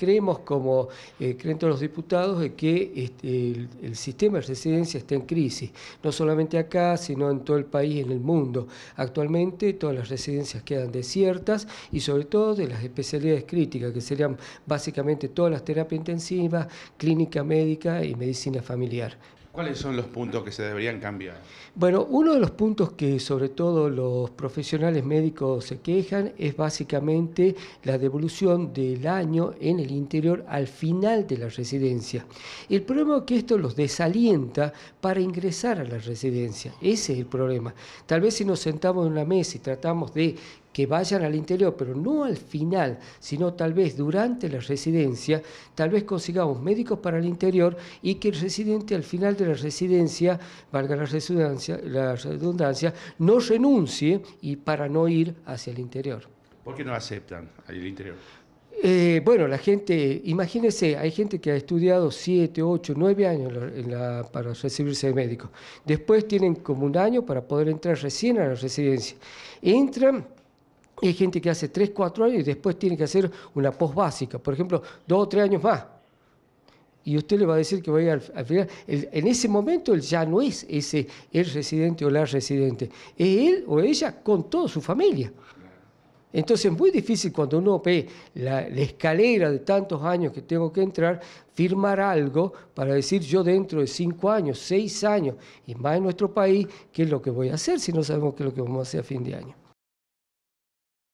creemos como eh, creen todos los diputados que este, el, sistema de residencia está en crisis, no solamente acá, sino en todo el país, en el mundo. Actualmente todas las residencias quedan desiertas y sobre todo de las especialidades críticas, que serían básicamente todas las terapias intensivas, clínica médica y medicina familiar. ¿Cuáles son los puntos que se deberían cambiar? Bueno, uno de los puntos que sobre todo los profesionales médicos se quejan es básicamente la devolución del año en el interior al final de la residencia. El problema es que esto los desalienta para ingresar a la residencia. Ese es el problema. Tal vez si nos sentamos en una mesa y tratamos de que vayan al interior, pero no al final, sino tal vez durante la residencia, tal vez consigamos médicos para el interior y que el residente al final de la residencia, valga la redundancia, no renuncie y para no ir hacia el interior. ¿Por qué no aceptan el interior? Eh, bueno, la gente, imagínense, hay gente que ha estudiado 7, 8, 9 años para recibirse de médico. Después tienen como un año para poder entrar recién a la residencia. Entran hay gente que hace 3, 4 años y después tiene que hacer una post básica, por ejemplo, 2 o 3 años más. Y usted le va a decir que va a ir al, final. en ese momento él ya no es ese el residente o la residente, es él o ella con toda su familia. Entonces es muy difícil cuando uno ve la, escalera de tantos años que tengo que entrar, firmar algo para decir yo dentro de cinco años, seis años, y más en nuestro país, qué es lo que voy a hacer si no sabemos qué es lo que vamos a hacer a fin de año.